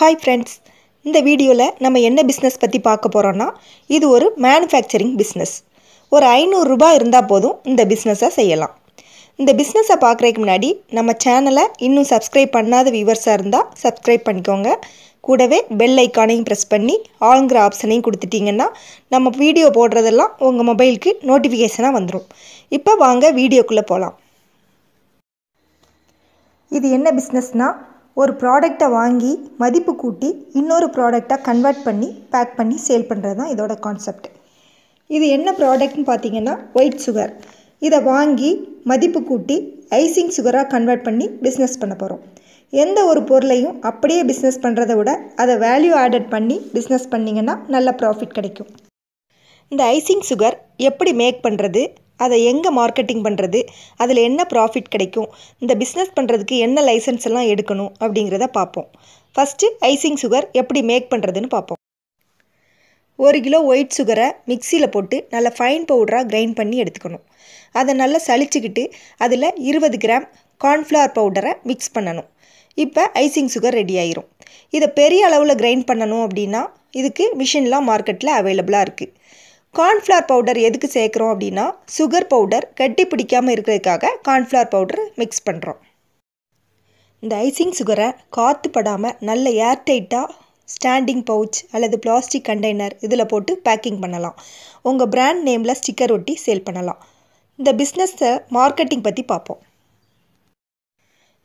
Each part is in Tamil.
ஹாய் ஃப்ரெண்ட்ஸ் இந்த வீடியோவில் நம்ம என்ன பிஸ்னஸ் பற்றி பார்க்க போகிறோன்னா இது ஒரு மேனுஃபேக்சரிங் பிஸ்னஸ் ஒரு ஐநூறுரூபா இருந்தால் போதும் இந்த பிஸ்னஸை செய்யலாம் இந்த பிஸ்னஸை பார்க்குறதுக்கு முன்னாடி நம்ம சேனலை இன்னும் சப்ஸ்கிரைப் பண்ணாத வியூவர்ஸாக இருந்தால் சப்ஸ்கிரைப் பண்ணிக்கோங்க கூடவே பெல் ஐக்கானையும் ப்ரெஸ் பண்ணி ஆளுங்கிற ஆப்ஷனையும் கொடுத்துட்டிங்கன்னா நம்ம வீடியோ போடுறதெல்லாம் உங்கள் மொபைலுக்கு நோட்டிஃபிகேஷனாக வந்துடும் இப்போ வாங்க வீடியோக்குள்ளே போகலாம் இது என்ன பிஸ்னஸ்னால் ஒரு ப்ராடக்டை வாங்கி மதிப்பு கூட்டி இன்னொரு ப்ராடக்டாக கன்வெர்ட் பண்ணி பேக் பண்ணி சேல் பண்ணுறது தான் இதோட கான்செப்ட் இது என்ன ப்ராடக்ட்னு பார்த்தீங்கன்னா ஒயிட் சுகர் இதை வாங்கி மதிப்பு கூட்டி ஐசிங் சுகராக கன்வெர்ட் பண்ணி பிஸ்னஸ் பண்ண போகிறோம் எந்த ஒரு பொருளையும் அப்படியே பிஸ்னஸ் பண்ணுறதை விட அதை வேல்யூ ஆடட் பண்ணி பிஸ்னஸ் பண்ணிங்கன்னா நல்ல ப்ராஃபிட் கிடைக்கும் இந்த ஐசிங் சுகர் எப்படி மேக் பண்ணுறது அதை எங்கே மார்க்கெட்டிங் பண்ணுறது அதில் என்ன ப்ராஃபிட் கிடைக்கும் இந்த பிஸ்னஸ் பண்ணுறதுக்கு என்ன லைசன்ஸ் எல்லாம் எடுக்கணும் அப்படிங்கிறத பார்ப்போம் ஃபஸ்ட்டு ஐசிங் சுகர் எப்படி மேக் பண்ணுறதுன்னு பார்ப்போம் ஒரு கிலோ ஒயிட் சுகரை மிக்சியில் போட்டு நல்லா ஃபைன் பவுடராக கிரைண்ட் பண்ணி எடுத்துக்கணும் அதை நல்லா சளிச்சுக்கிட்டு அதில் இருபது கிராம் கார்ன்ஃப்ளவர் பவுடரை மிக்ஸ் பண்ணணும் இப்போ ஐசிங் சுகர் ரெடி ஆயிரும் இதை பெரிய அளவில் கிரைண்ட் பண்ணணும் அப்படின்னா இதுக்கு மிஷின்லாம் மார்க்கெட்டில் அவைலபிளாக இருக்குது கார்ன்ஃப்ளவர் பவுடர் எதுக்கு சேர்க்குறோம் அப்படின்னா சுகர் பவுடர் கட்டி பிடிக்காமல் இருக்கிறதுக்காக கார்ன்ஃப்ளவர் பவுடர் மிக்ஸ் பண்ணுறோம் இந்த ஐசிங் சுகரை காற்று படாமல் நல்ல ஏர்டைட்டாக ஸ்டாண்டிங் பவுச் அல்லது பிளாஸ்டிக் கண்டெய்னர் இதில் போட்டு பேக்கிங் பண்ணலாம் உங்கள் பிராண்ட் நேமில் ஸ்டிக்கர் ஒட்டி சேல் பண்ணலாம் இந்த பிஸ்னஸை மார்க்கெட்டிங் பற்றி பார்ப்போம்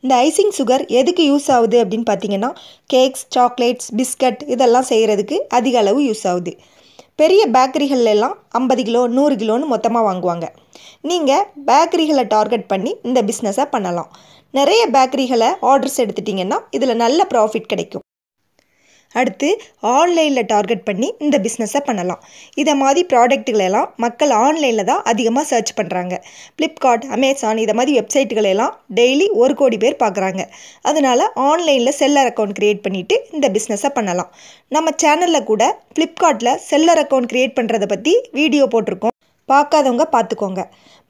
இந்த ஐசிங் சுகர் எதுக்கு யூஸ் ஆகுது அப்படின்னு பார்த்தீங்கன்னா கேக்ஸ் சாக்லேட்ஸ் பிஸ்கட் இதெல்லாம் செய்கிறதுக்கு அதிக அளவு யூஸ் ஆகுது பெரிய எல்லாம் ஐம்பது கிலோ நூறு கிலோன்னு மொத்தமாக வாங்குவாங்க நீங்கள் பேக்கரிகளை டார்கெட் பண்ணி இந்த பிஸ்னஸை பண்ணலாம் நிறைய பேக்கரிகளை ஆர்டர்ஸ் எடுத்துட்டிங்கன்னா இதில் நல்ல ப்ராஃபிட் கிடைக்கும் அடுத்து ஆன்லைனில் டார்கெட் பண்ணி இந்த பிஸ்னஸை பண்ணலாம் இதை மாதிரி ப்ராடக்ட்டுகளெல்லாம் மக்கள் ஆன்லைனில் தான் அதிகமாக சர்ச் பண்ணுறாங்க ஃப்ளிப்கார்ட் அமேசான் இதை மாதிரி வெப்சைட்டுகளெல்லாம் டெய்லி ஒரு கோடி பேர் பார்க்குறாங்க அதனால் ஆன்லைனில் செல்லர் அக்கௌண்ட் க்ரியேட் பண்ணிவிட்டு இந்த பிஸ்னஸை பண்ணலாம் நம்ம சேனலில் கூட ஃப்ளிப்கார்ட்டில் செல்லர் அக்கௌண்ட் க்ரியேட் பண்ணுறதை பற்றி வீடியோ போட்டிருக்கோம் பார்க்காதவங்க பார்த்துக்கோங்க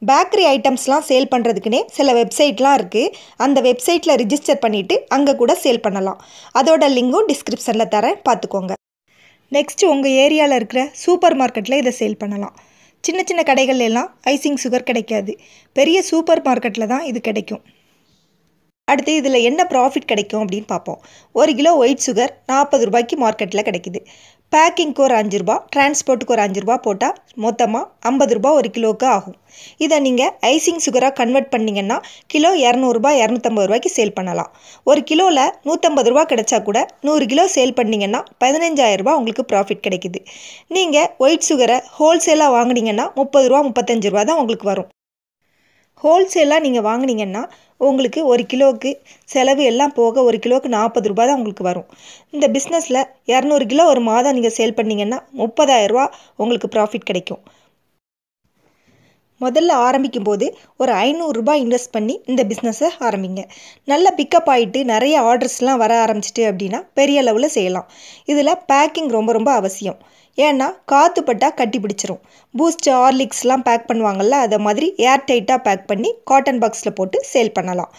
பேக்கரி ஐட்டம்ஸ்லாம் சேல் பண்ணுறதுக்குனே சில வெப்சைட்லாம் இருக்குது அந்த வெப்சைட்டில் ரிஜிஸ்டர் பண்ணிவிட்டு அங்கே கூட சேல் பண்ணலாம் அதோட லிங்கும் டிஸ்கிரிப்ஷனில் தரேன் பார்த்துக்கோங்க நெக்ஸ்ட்டு உங்கள் ஏரியாவில் இருக்கிற சூப்பர் மார்க்கெட்டில் இதை சேல் பண்ணலாம் சின்ன சின்ன கடைகள் எல்லாம் ஐசிங் சுகர் கிடைக்காது பெரிய சூப்பர் மார்க்கெட்டில் தான் இது கிடைக்கும் அடுத்து இதில் என்ன ப்ராஃபிட் கிடைக்கும் அப்படின்னு பார்ப்போம் ஒரு கிலோ ஒயிட் சுகர் நாற்பது ரூபாய்க்கு மார்க்கெட்டில் கிடைக்குது பேக்கிங்க்கு ஒரு அஞ்சு ரூபா டிரான்ஸ்போர்ட்டுக்கு ஒரு அஞ்சு ரூபா போட்டால் மொத்தமாக ஐம்பது ரூபா ஒரு கிலோவுக்கு ஆகும் இதை நீங்கள் ஐசிங் சுகராக கன்வெர்ட் பண்ணிங்கன்னா கிலோ இரநூறுபா இரநூத்தம்பது ரூபாய்க்கு சேல் பண்ணலாம் ஒரு கிலோவில் நூற்றம்பது ரூபா கிடைச்சா கூட நூறு கிலோ சேல் பண்ணிங்கன்னா ரூபா உங்களுக்கு ப்ராஃபிட் கிடைக்குது நீங்கள் ஒயிட் சுகரை ஹோல்சேலாக வாங்கினீங்கன்னா முப்பது ரூபா முப்பத்தஞ்சு ரூபா தான் உங்களுக்கு வரும் ஹோல்சேலாக நீங்கள் வாங்கினீங்கன்னா உங்களுக்கு ஒரு கிலோவுக்கு செலவு எல்லாம் போக ஒரு கிலோவுக்கு நாற்பது ரூபா தான் உங்களுக்கு வரும் இந்த பிஸ்னஸில் இரநூறு கிலோ ஒரு மாதம் நீங்கள் சேல் பண்ணிங்கன்னா முப்பதாயிரரூவா உங்களுக்கு ப்ராஃபிட் கிடைக்கும் முதல்ல ஆரம்பிக்கும் போது ஒரு ஐநூறுரூபா இன்வெஸ்ட் பண்ணி இந்த பிஸ்னஸை ஆரம்பிங்க நல்லா பிக்கப் ஆகிட்டு நிறைய ஆர்டர்ஸ்லாம் வர ஆரம்பிச்சிட்டு அப்படின்னா பெரிய அளவில் செய்யலாம் இதில் பேக்கிங் ரொம்ப ரொம்ப அவசியம் ஏன்னா காற்றுப்பட்டா கட்டி பிடிச்சிரும் பூஸ்ட் ஹார்லிக்ஸ்லாம் பேக் பண்ணுவாங்கள்ல அதை மாதிரி ஏர் டைட்டாக பேக் பண்ணி காட்டன் பாக்ஸில் போட்டு சேல் பண்ணலாம்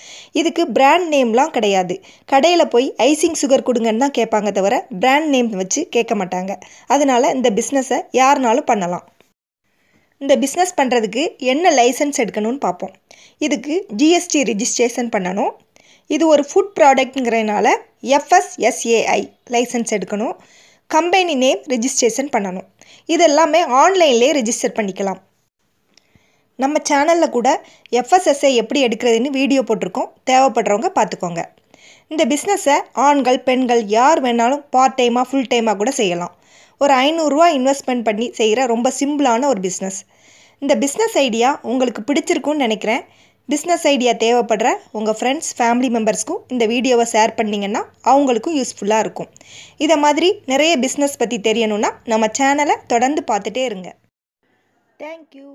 இதுக்கு பிராண்ட் நேம்லாம் கிடையாது கடையில் போய் ஐசிங் சுகர் கொடுங்கன்னு தான் கேட்பாங்க தவிர பிராண்ட் நேம் வச்சு கேட்க மாட்டாங்க அதனால் இந்த பிஸ்னஸை யாருனாலும் பண்ணலாம் இந்த பிஸ்னஸ் பண்ணுறதுக்கு என்ன லைசன்ஸ் எடுக்கணும்னு பார்ப்போம் இதுக்கு ஜிஎஸ்டி ரிஜிஸ்ட்ரேஷன் பண்ணணும் இது ஒரு ஃபுட் ப்ராடக்ட்ங்கிறதுனால எஃப்எஸ்எஸ்ஏஐ லைசன்ஸ் எடுக்கணும் கம்பெனி நேம் ரிஜிஸ்ட்ரேஷன் பண்ணணும் இது எல்லாமே ஆன்லைன்லேயே ரிஜிஸ்டர் பண்ணிக்கலாம் நம்ம சேனலில் கூட எஃப்எஸ்எஸ்ஐ எப்படி எடுக்கிறதுன்னு வீடியோ போட்டிருக்கோம் தேவைப்படுறவங்க பார்த்துக்கோங்க இந்த பிஸ்னஸை ஆண்கள் பெண்கள் யார் வேணாலும் பார்ட் டைமாக ஃபுல் டைமாக கூட செய்யலாம் ஒரு ஐநூறுரூவா இன்வெஸ்ட்மெண்ட் பண்ணி செய்கிற ரொம்ப சிம்பிளான ஒரு பிஸ்னஸ் இந்த பிஸ்னஸ் ஐடியா உங்களுக்கு பிடிச்சிருக்குன்னு நினைக்கிறேன் பிஸ்னஸ் ஐடியா தேவைப்படுற உங்கள் ஃப்ரெண்ட்ஸ் ஃபேமிலி மெம்பர்ஸ்க்கும் இந்த வீடியோவை ஷேர் பண்ணிங்கன்னா அவங்களுக்கும் யூஸ்ஃபுல்லாக இருக்கும் இதை மாதிரி நிறைய பிஸ்னஸ் பற்றி தெரியணும்னா நம்ம சேனலை தொடர்ந்து பார்த்துட்டே இருங்க தேங்க்யூ